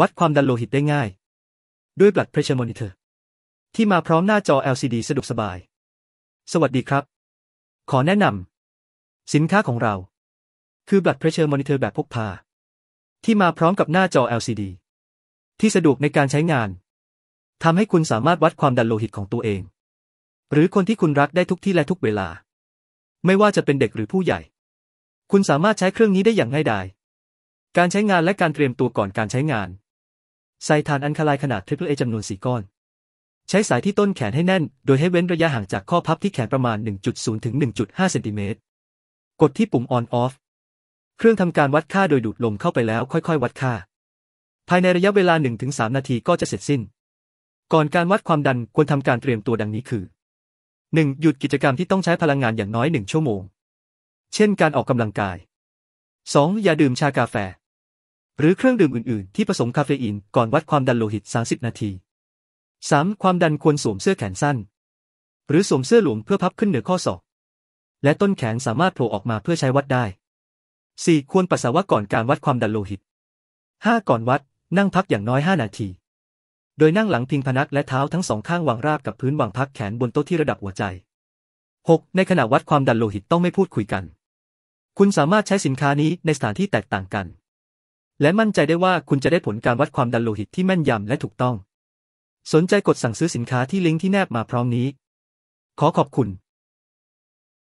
วัดความดันโลหิตได้ง่าย ด้วยลัดเพรสชั่นมอนิเตอร์ที่มาพร้อมหน้าจอ LCD สะดวกสบาย สวัสดีครับ ขอแนะนำสินค้าของเรา คือลัดเพรสชั่นมอนิเตอร์แบบพกพาที่มาพร้อมกับหน้าจอ LCD ที่สะดวกในการใช้งานทำให้คุณสามารถวัดความดันโลหิตของตัวเอง หรือคนที่คุณรักได้ทุกที่และทุกเวลา ไม่ว่าจะเป็นเด็กหรือผู้ใหญ่ คุณสามารถใช้เครื่องนี้ได้อย่างง่ายดายการใช้งานและการเตรียมตัวก่อนการใช้งานใส่ฐานอันคลายขนาด Triple A จำนวนสีก้อน ใช้สายที่ต้นแขนให้แน่น โดยให้เว้นระยะห่างจากข้อพับที่แขนประมาณ 1.0ถึง1.5เซนติเมตรกดที่ปุ่ม on off เครื่องทำการวัดค่าโดยดูดลมเข้าไปแล้วค่อยๆ วัดค่า ภายในระยะเวลา 1-3 นาทีก็จะเสร็จสิ้น ก่อนการวัดความดันควรทำการเตรียมตัวดังนี้คือ 1. หยุดกิจกรรมที่ต้องใช้พลังงานอย่างน้อย1ชั่วโมง เช่น การออกกำลังกาย 2. อย่าดื่มชากาแฟหรือเครื่องดื่มอื่น ๆ ที่ผสมคาเฟอีนก่อนวัดความดันโลหิต 30 นาที 3. ความดันควรสวมเสื้อแขนสั้น หรือสวมเสื้อหลวมเพื่อพับขึ้นเหนือข้อศอก และต้นแขนสามารถโผล่ออกมาเพื่อใช้วัดได้ 4. ควรปัสสาวะก่อนการวัดความดันโลหิต 5. ก่อนวัดนั่งพักอย่างน้อย 5 นาที โดยนั่งหลังพิงพนักและเท้าทั้งสองข้างวางราบกับพื้นวางพักแขนบนโต๊ะที่ระดับหัวใจ 6. ในขณะวัดความดันโลหิตต้องไม่พูดคุยกัน คุณสามารถใช้สินค้านี้ในสถานที่แตกต่างกันและมั่นใจได้ว่าคุณจะได้ผลการวัดความดันโลหิตที่แม่นยำและถูกต้อง สนใจกดสั่งซื้อสินค้าที่ลิงก์ที่แนบมาพร้อมนี้ ขอขอบคุณ